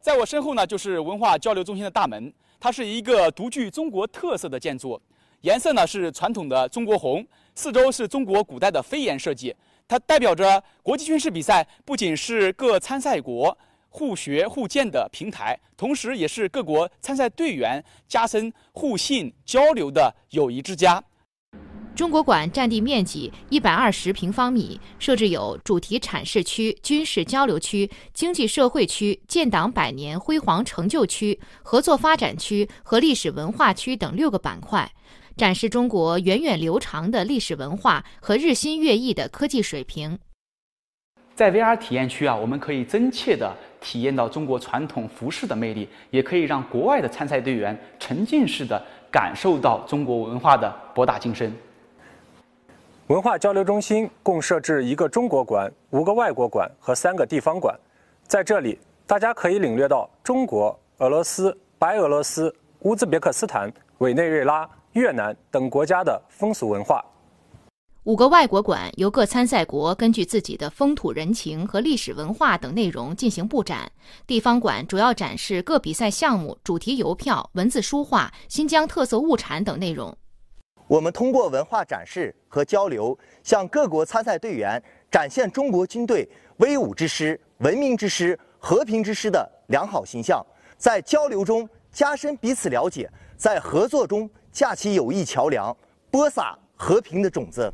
在我身后呢，就是文化交流中心的大门。它是一个独具中国特色的建筑，颜色呢是传统的中国红，四周是中国古代的飞檐设计。它代表着国际军事比赛不仅是各参赛国互学互鉴的平台，同时也是各国参赛队员加深互信交流的友谊之家。中国馆占地面积一百二十平方米，设置有主题阐释区、军事交流区、经济社会区、建党百年辉煌成就区、合作发展区和历史文化区等六个板块，展示中国源远流长的历史文化和日新月异的科技水平。在 VR 体验区啊，我们可以真切的体验到中国传统服饰的魅力，也可以让国外的参赛队员沉浸式的感受到中国文化的博大精深。文化交流中心共设置一个中国馆、五个外国馆和三个地方馆，在这里大家可以领略到中国、俄罗斯、白俄罗斯、乌兹别克斯坦、委内瑞拉、越南等国家的风俗文化。五个外国馆由各参赛国根据自己的风土人情和历史文化等内容进行布展，地方馆主要展示各比赛项目、主题邮票、文字书画、新疆特色物产等内容。我们通过文化展示和交流，向各国参赛队员展现中国军队威武之师、文明之师、和平之师的良好形象，在交流中加深彼此了解，在合作中架起友谊桥梁，播撒和平的种子。